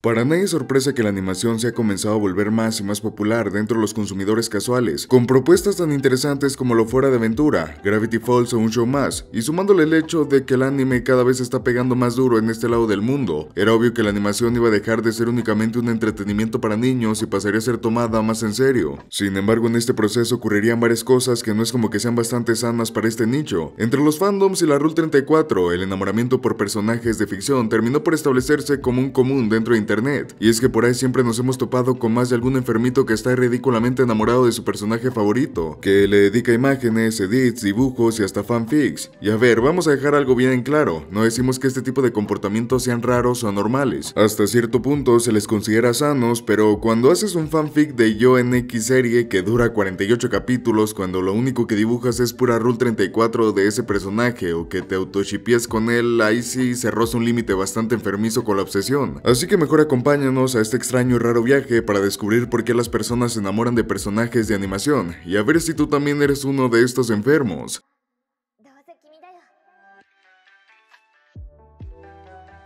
Para nadie es sorpresa que la animación se ha comenzado a volver más y más popular dentro de los consumidores casuales, con propuestas tan interesantes como lo fuera de aventura, Gravity Falls o un show más, y sumándole el hecho de que el anime cada vez está pegando más duro en este lado del mundo, era obvio que la animación iba a dejar de ser únicamente un entretenimiento para niños y pasaría a ser tomada más en serio. Sin embargo, en este proceso ocurrirían varias cosas que no es como que sean bastante sanas para este nicho. Entre los fandoms y la Rule 34, el enamoramiento por personajes de ficción terminó por establecerse como un común dentro de internet. Y es que por ahí siempre nos hemos topado con más de algún enfermito que está ridículamente enamorado de su personaje favorito, que le dedica imágenes, edits, dibujos y hasta fanfics. Y a ver, vamos a dejar algo bien en claro, no decimos que este tipo de comportamientos sean raros o anormales. Hasta cierto punto se les considera sanos, pero cuando haces un fanfic de yo en X serie que dura 48 capítulos cuando lo único que dibujas es pura Rule 34 de ese personaje o que te autoshipies con él, ahí sí se roza un límite bastante enfermizo con la obsesión. Así que mejor acompáñanos a este extraño y raro viaje para descubrir por qué las personas se enamoran de personajes de animación y a ver si tú también eres uno de estos enfermos.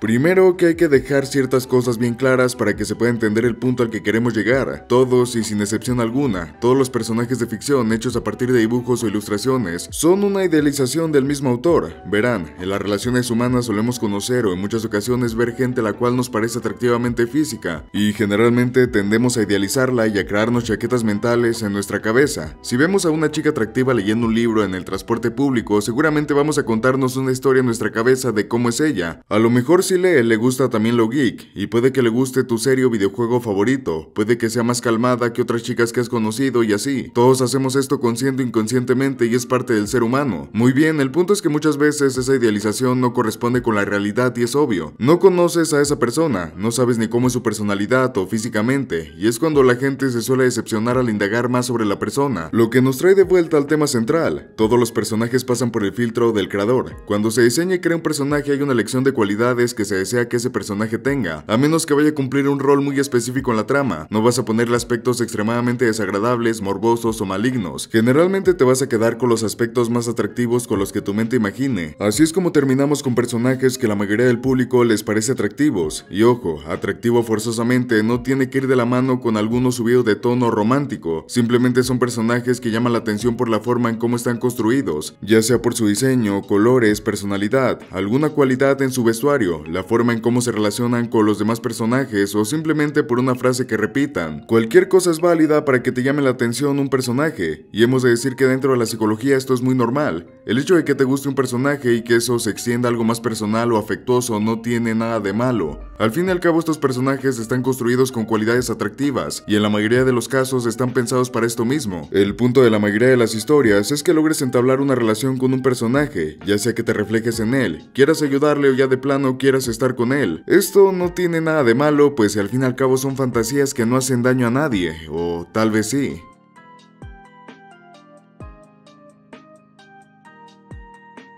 Primero que hay que dejar ciertas cosas bien claras para que se pueda entender el punto al que queremos llegar. Todos y sin excepción alguna, todos los personajes de ficción hechos a partir de dibujos o ilustraciones son una idealización del mismo autor. Verán, en las relaciones humanas solemos conocer o en muchas ocasiones ver gente la cual nos parece atractivamente física y generalmente tendemos a idealizarla y a crearnos chaquetas mentales en nuestra cabeza. Si vemos a una chica atractiva leyendo un libro en el transporte público, seguramente vamos a contarnos una historia en nuestra cabeza de cómo es ella. A lo mejor le gusta también lo geek, y puede que le guste tu serio videojuego favorito, puede que sea más calmada que otras chicas que has conocido y así. Todos hacemos esto consciente o inconscientemente y es parte del ser humano. Muy bien, el punto es que muchas veces esa idealización no corresponde con la realidad y es obvio. No conoces a esa persona, no sabes ni cómo es su personalidad o físicamente, y es cuando la gente se suele decepcionar al indagar más sobre la persona, lo que nos trae de vuelta al tema central. Todos los personajes pasan por el filtro del creador. Cuando se diseña y crea un personaje hay una elección de cualidades que que se desea que ese personaje tenga, a menos que vaya a cumplir un rol muy específico en la trama. No vas a ponerle aspectos extremadamente desagradables, morbosos o malignos. Generalmente te vas a quedar con los aspectos más atractivos con los que tu mente imagine. Así es como terminamos con personajes que la mayoría del público les parece atractivos. Y ojo, atractivo forzosamente no tiene que ir de la mano con alguno subido de tono romántico. Simplemente son personajes que llaman la atención por la forma en cómo están construidos, ya sea por su diseño, colores, personalidad, alguna cualidad en su vestuario, la forma en cómo se relacionan con los demás personajes o simplemente por una frase que repitan. Cualquier cosa es válida para que te llame la atención un personaje, y hemos de decir que dentro de la psicología esto es muy normal. El hecho de que te guste un personaje y que eso se extienda a algo más personal o afectuoso no tiene nada de malo. Al fin y al cabo estos personajes están construidos con cualidades atractivas, y en la mayoría de los casos están pensados para esto mismo. El punto de la mayoría de las historias es que logres entablar una relación con un personaje, ya sea que te reflejes en él, quieras ayudarle o ya de plano quieras estar con él. Esto no tiene nada de malo, pues al fin y al cabo son fantasías que no hacen daño a nadie, o tal vez sí.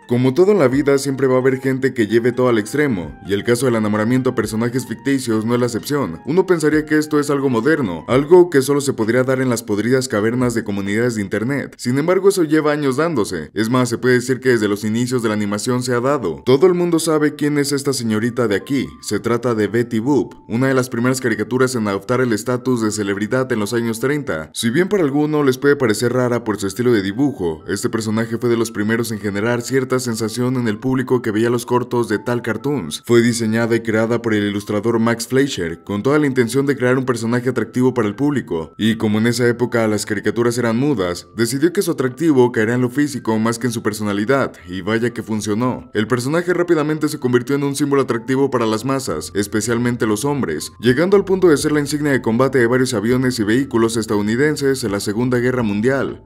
Como todo en la vida, siempre va a haber gente que lleve todo al extremo, y el caso del enamoramiento a personajes ficticios no es la excepción. Uno pensaría que esto es algo moderno, algo que solo se podría dar en las podridas cavernas de comunidades de internet. Sin embargo, eso lleva años dándose. Es más, se puede decir que desde los inicios de la animación se ha dado. Todo el mundo sabe quién es esta señorita de aquí. Se trata de Betty Boop, una de las primeras caricaturas en adoptar el estatus de celebridad en los años 30. Si bien para algunos les puede parecer rara por su estilo de dibujo, este personaje fue de los primeros en generar cierta sensación en el público que veía los cortos de tal cartoons. Fue diseñada y creada por el ilustrador Max Fleischer, con toda la intención de crear un personaje atractivo para el público, y como en esa época las caricaturas eran mudas, decidió que su atractivo caería en lo físico más que en su personalidad, y vaya que funcionó. El personaje rápidamente se convirtió en un símbolo atractivo para las masas, especialmente los hombres, llegando al punto de ser la insignia de combate de varios aviones y vehículos estadounidenses en la Segunda Guerra Mundial.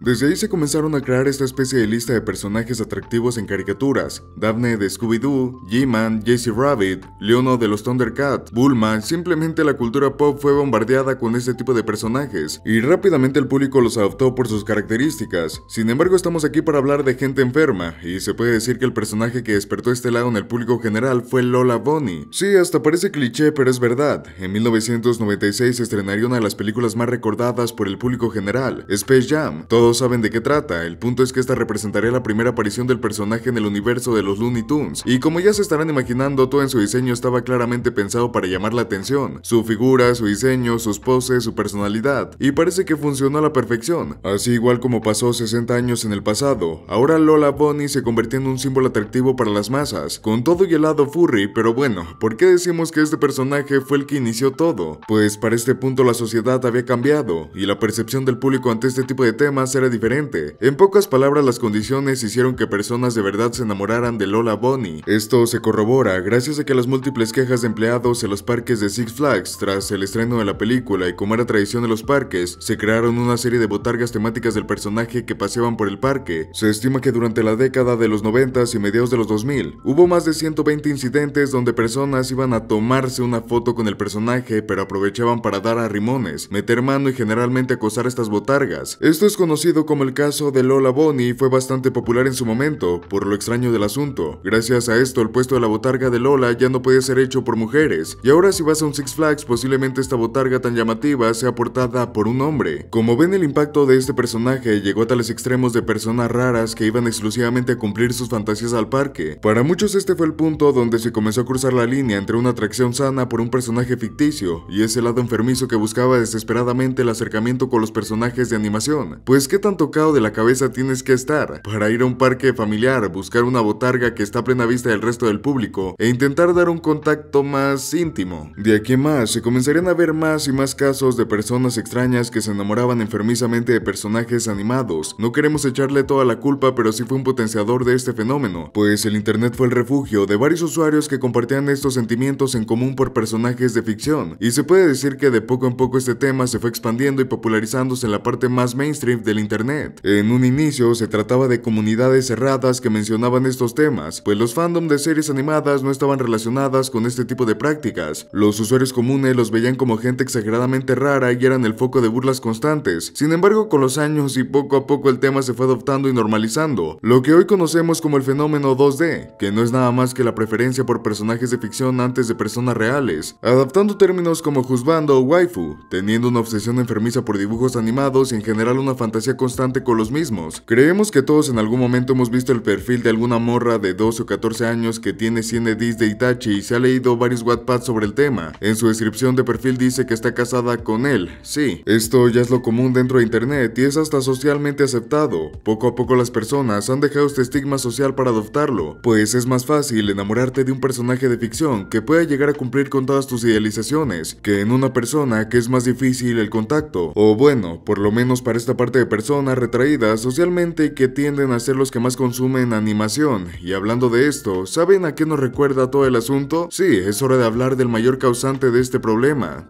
Desde ahí se comenzaron a crear esta especie de lista de personajes atractivos en caricaturas. Daphne de Scooby-Doo, G-Man, Jesse Rabbit, Leono de los Thundercats, Bulma, simplemente la cultura pop fue bombardeada con este tipo de personajes y rápidamente el público los adoptó por sus características. Sin embargo, estamos aquí para hablar de gente enferma y se puede decir que el personaje que despertó este lado en el público general fue Lola Bonnie. Sí, hasta parece cliché, pero es verdad. En 1996 se estrenaría una de las películas más recordadas por el público general, Space Jam. Todo saben de qué trata, el punto es que esta representaría la primera aparición del personaje en el universo de los Looney Tunes, y como ya se estarán imaginando, todo en su diseño estaba claramente pensado para llamar la atención, su figura, su diseño, sus poses, su personalidad, y parece que funcionó a la perfección, así igual como pasó 60 años en el pasado, ahora Lola Bonnie se convirtió en un símbolo atractivo para las masas, con todo y el furry, pero bueno, ¿por qué decimos que este personaje fue el que inició todo? Pues para este punto la sociedad había cambiado, y la percepción del público ante este tipo de temas era diferente. En pocas palabras, las condiciones hicieron que personas de verdad se enamoraran de Lola Bonnie. Esto se corrobora gracias a que las múltiples quejas de empleados en los parques de Six Flags tras el estreno de la película y como era tradición en los parques, se crearon una serie de botargas temáticas del personaje que paseaban por el parque. Se estima que durante la década de los 90 y mediados de los 2000, hubo más de 120 incidentes donde personas iban a tomarse una foto con el personaje pero aprovechaban para dar a rimones, meter mano y generalmente acosar estas botargas. Esto es conocido como el caso de Lola Bonnie, fue bastante popular en su momento, por lo extraño del asunto. Gracias a esto, el puesto de la botarga de Lola ya no puede ser hecho por mujeres, y ahora si vas a un Six Flags, posiblemente esta botarga tan llamativa sea portada por un hombre. Como ven, el impacto de este personaje llegó a tales extremos de personas raras que iban exclusivamente a cumplir sus fantasías al parque. Para muchos este fue el punto donde se comenzó a cruzar la línea entre una atracción sana por un personaje ficticio, y ese lado enfermizo que buscaba desesperadamente el acercamiento con los personajes de animación. Pues tan tocado de la cabeza tienes que estar para ir a un parque familiar, buscar una botarga que está a plena vista del resto del público e intentar dar un contacto más íntimo? De aquí más, se comenzarían a ver más y más casos de personas extrañas que se enamoraban enfermizamente de personajes animados. No queremos echarle toda la culpa, pero sí fue un potenciador de este fenómeno, pues el internet fue el refugio de varios usuarios que compartían estos sentimientos en común por personajes de ficción, y se puede decir que de poco en poco este tema se fue expandiendo y popularizándose en la parte más mainstream del internet. En un inicio se trataba de comunidades cerradas que mencionaban estos temas, pues los fandom de series animadas no estaban relacionadas con este tipo de prácticas. Los usuarios comunes los veían como gente exageradamente rara y eran el foco de burlas constantes. Sin embargo, con los años y poco a poco el tema se fue adoptando y normalizando, lo que hoy conocemos como el fenómeno 2D, que no es nada más que la preferencia por personajes de ficción antes de personas reales, adaptando términos como juzbando o waifu, teniendo una obsesión enfermiza por dibujos animados y en general una fantasía constante con los mismos. Creemos que todos en algún momento hemos visto el perfil de alguna morra de 12 o 14 años que tiene 100 edis de Itachi y se ha leído varios WhatsApp sobre el tema. En su descripción de perfil dice que está casada con él, sí. Esto ya es lo común dentro de internet y es hasta socialmente aceptado. Poco a poco las personas han dejado este estigma social para adoptarlo, pues es más fácil enamorarte de un personaje de ficción que pueda llegar a cumplir con todas tus idealizaciones que en una persona que es más difícil el contacto, o bueno, por lo menos para esta parte de personas personas retraídas socialmente que tienden a ser los que más consumen animación. Y hablando de esto, ¿saben a qué nos recuerda todo el asunto? Sí, es hora de hablar del mayor causante de este problema.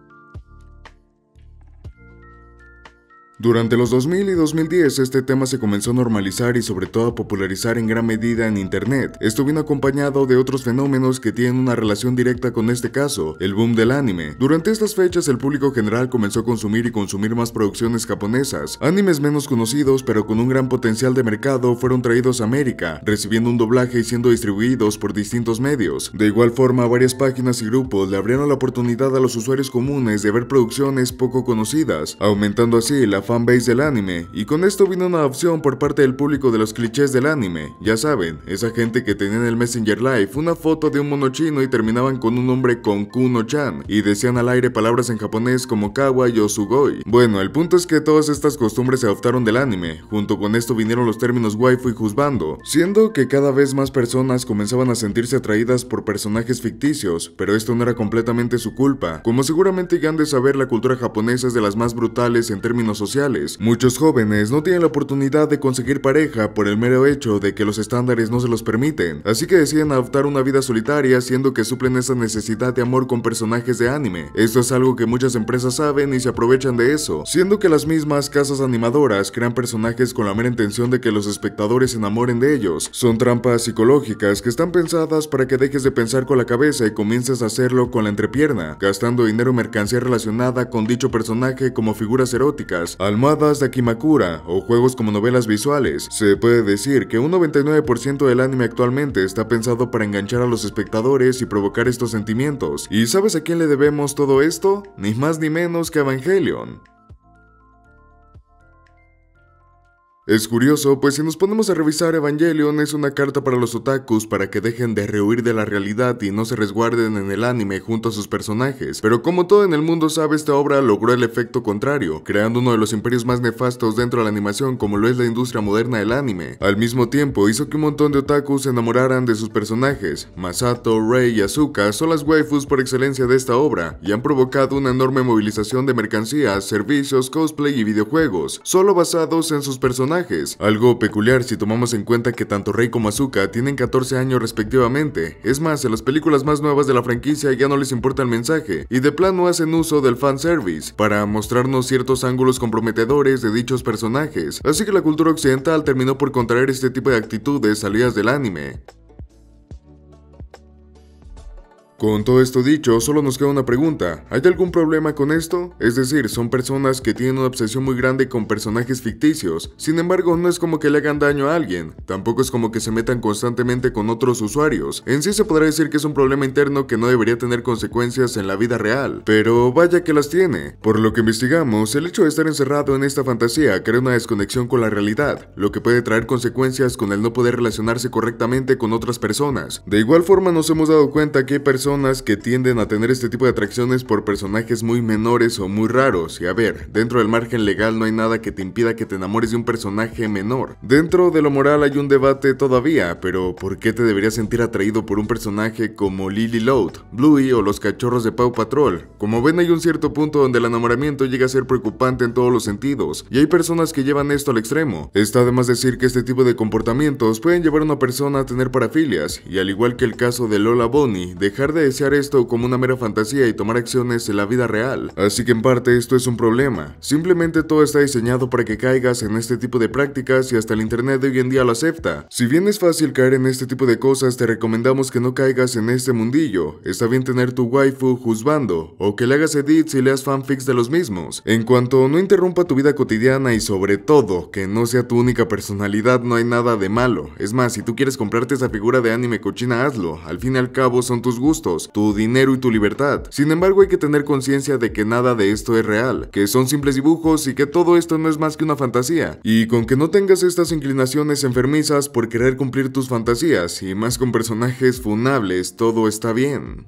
Durante los 2000 y 2010 este tema se comenzó a normalizar y sobre todo a popularizar en gran medida en internet. Esto vino acompañado de otros fenómenos que tienen una relación directa con este caso, el boom del anime. Durante estas fechas el público general comenzó a consumir y consumir más producciones japonesas. Animes menos conocidos pero con un gran potencial de mercado fueron traídos a América, recibiendo un doblaje y siendo distribuidos por distintos medios. De igual forma varias páginas y grupos le abrieron la oportunidad a los usuarios comunes de ver producciones poco conocidas, aumentando así la fanbase del anime, y con esto vino una opción por parte del público de los clichés del anime, ya saben, esa gente que tenía en el Messenger life, una foto de un mono chino y terminaban con un nombre con Kuno-chan, y decían al aire palabras en japonés como kawa y osugoi. Bueno, el punto es que todas estas costumbres se adoptaron del anime, junto con esto vinieron los términos waifu y juzbando, siendo que cada vez más personas comenzaban a sentirse atraídas por personajes ficticios, pero esto no era completamente su culpa, como seguramente ya han de saber la cultura japonesa es de las más brutales en términos sociales Muchos jóvenes no tienen la oportunidad de conseguir pareja por el mero hecho de que los estándares no se los permiten, así que deciden adoptar una vida solitaria siendo que suplen esa necesidad de amor con personajes de anime. Esto es algo que muchas empresas saben y se aprovechan de eso, siendo que las mismas casas animadoras crean personajes con la mera intención de que los espectadores se enamoren de ellos. Son trampas psicológicas que están pensadas para que dejes de pensar con la cabeza y comiences a hacerlo con la entrepierna, gastando dinero mercancía relacionada con dicho personaje como figuras eróticas, almohadas de Akimakura, o juegos como novelas visuales. Se puede decir que un 99% del anime actualmente está pensado para enganchar a los espectadores y provocar estos sentimientos. ¿Y sabes a quién le debemos todo esto? Ni más ni menos que a Evangelion. Es curioso, pues si nos ponemos a revisar, Evangelion es una carta para los otakus para que dejen de rehuir de la realidad y no se resguarden en el anime junto a sus personajes. Pero como todo en el mundo sabe, esta obra logró el efecto contrario, creando uno de los imperios más nefastos dentro de la animación como lo es la industria moderna del anime. Al mismo tiempo, hizo que un montón de otakus se enamoraran de sus personajes. Masato, Rei y Asuka son las waifus por excelencia de esta obra y han provocado una enorme movilización de mercancías, servicios, cosplay y videojuegos, solo basados en sus personajes algo peculiar si tomamos en cuenta que tanto Rey como Azuka tienen 14 años respectivamente. Es más, en las películas más nuevas de la franquicia ya no les importa el mensaje y de plano hacen uso del fanservice para mostrarnos ciertos ángulos comprometedores de dichos personajes, así que la cultura occidental terminó por contraer este tipo de actitudes salidas del anime. Con todo esto dicho, solo nos queda una pregunta. ¿Hay algún problema con esto? Es decir, son personas que tienen una obsesión muy grande con personajes ficticios, sin embargo no es como que le hagan daño a alguien, tampoco es como que se metan constantemente con otros usuarios. En sí se podrá decir que es un problema interno que no debería tener consecuencias en la vida real, pero vaya que las tiene. Por lo que investigamos, el hecho de estar encerrado en esta fantasía crea una desconexión con la realidad, lo que puede traer consecuencias con el no poder relacionarse correctamente con otras personas. De igual forma nos hemos dado cuenta que personas que tienden a tener este tipo de atracciones por personajes muy menores o muy raros. Y a ver, dentro del margen legal no hay nada que te impida que te enamores de un personaje menor. Dentro de lo moral hay un debate todavía, pero ¿por qué te deberías sentir atraído por un personaje como Lily Load, Bluey o los cachorros de Paw Patrol? Como ven hay un cierto punto donde el enamoramiento llega a ser preocupante en todos los sentidos, y hay personas que llevan esto al extremo. Está además decir que este tipo de comportamientos pueden llevar a una persona a tener parafilias, y al igual que el caso de Lola Bonnie, dejar de desear esto como una mera fantasía y tomar acciones en la vida real. Así que en parte esto es un problema. Simplemente todo está diseñado para que caigas en este tipo de prácticas y hasta el internet de hoy en día lo acepta. Si bien es fácil caer en este tipo de cosas, te recomendamos que no caigas en este mundillo. Está bien tener tu waifu juzgando o que le hagas edits y leas fanfics de los mismos. En cuanto no interrumpa tu vida cotidiana y sobre todo que no sea tu única personalidad, no hay nada de malo. Es más, si tú quieres comprarte esa figura de anime cochina, hazlo. Al fin y al cabo son tus gustos tu dinero y tu libertad. Sin embargo, hay que tener conciencia de que nada de esto es real, que son simples dibujos y que todo esto no es más que una fantasía. Y con que no tengas estas inclinaciones enfermizas por querer cumplir tus fantasías, y más con personajes funables, todo está bien.